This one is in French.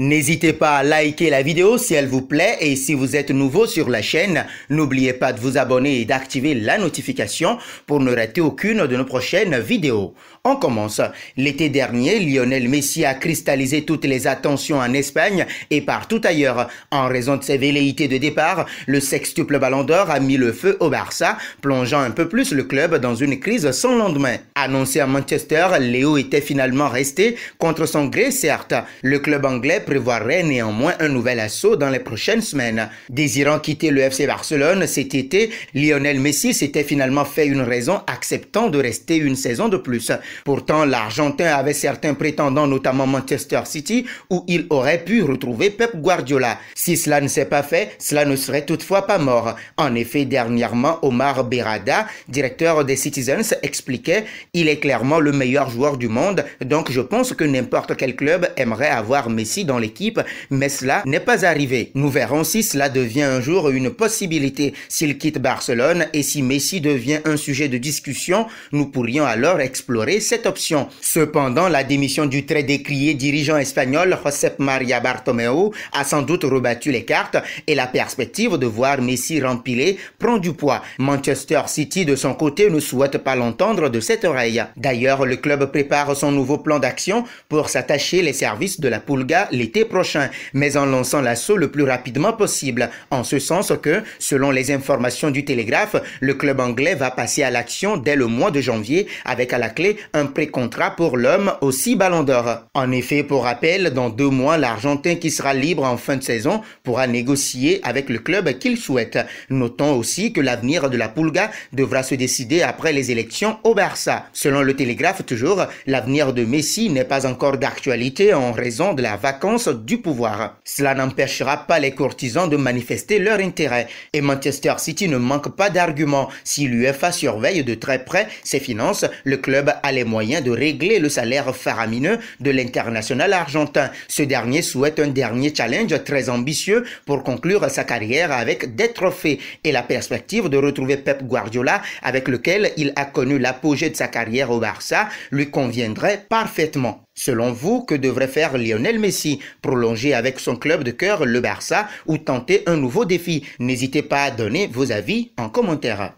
N'hésitez pas à liker la vidéo si elle vous plaît et si vous êtes nouveau sur la chaîne, n'oubliez pas de vous abonner et d'activer la notification pour ne rater aucune de nos prochaines vidéos. On commence. L'été dernier, Lionel Messi a cristallisé toutes les attentions en Espagne et partout ailleurs. En raison de ses velléités de départ, le sextuple Ballon d'Or a mis le feu au Barça, plongeant un peu plus le club dans une crise sans lendemain. Annoncé à Manchester, Léo était finalement resté contre son gré certes. Le club anglais prévoirait néanmoins un nouvel assaut dans les prochaines semaines. Désirant quitter le FC Barcelone cet été, Lionel Messi s'était finalement fait une raison acceptant de rester une saison de plus. Pourtant, l'Argentin avait certains prétendants, notamment Manchester City, où il aurait pu retrouver Pep Guardiola. Si cela ne s'est pas fait, cela ne serait toutefois pas mort. En effet, dernièrement, Omar Berada, directeur des Citizens, expliquait « Il est clairement le meilleur joueur du monde, donc je pense que n'importe quel club aimerait avoir Messi dans l'équipe, mais cela n'est pas arrivé. Nous verrons si cela devient un jour une possibilité. S'il quitte Barcelone et si Messi devient un sujet de discussion, nous pourrions alors explorer cette option. Cependant, la démission du très décrié dirigeant espagnol Josep Maria Bartomeu a sans doute rebattu les cartes et la perspective de voir Messi rempilé prend du poids. Manchester City, de son côté, ne souhaite pas l'entendre de cette oreille. D'ailleurs, le club prépare son nouveau plan d'action pour s'attacher les services de la Pulga l'été prochain, mais en lançant l'assaut le plus rapidement possible, en ce sens que, selon les informations du Télégraphe, le club anglais va passer à l'action dès le mois de janvier avec à la clé un pré-contrat pour l'homme aussi ballon d'or. En effet, pour rappel, dans deux mois, l'Argentin qui sera libre en fin de saison pourra négocier avec le club qu'il souhaite. Notons aussi que l'avenir de la Pulga devra se décider après les élections au Barça. Selon le Télégraphe toujours, l'avenir de Messi n'est pas encore d'actualité en raison de la vacance du pouvoir. Cela n'empêchera pas les courtisans de manifester leur intérêt et Manchester City ne manque pas d'arguments. Si l'UFA surveille de très près ses finances, le club a les moyens de régler le salaire faramineux de l'international argentin. Ce dernier souhaite un dernier challenge très ambitieux pour conclure sa carrière avec des trophées et la perspective de retrouver Pep Guardiola avec lequel il a connu l'apogée de sa carrière au Barça lui conviendrait parfaitement. Selon vous, que devrait faire Lionel Messi Prolonger avec son club de cœur, le Barça, ou tenter un nouveau défi N'hésitez pas à donner vos avis en commentaire.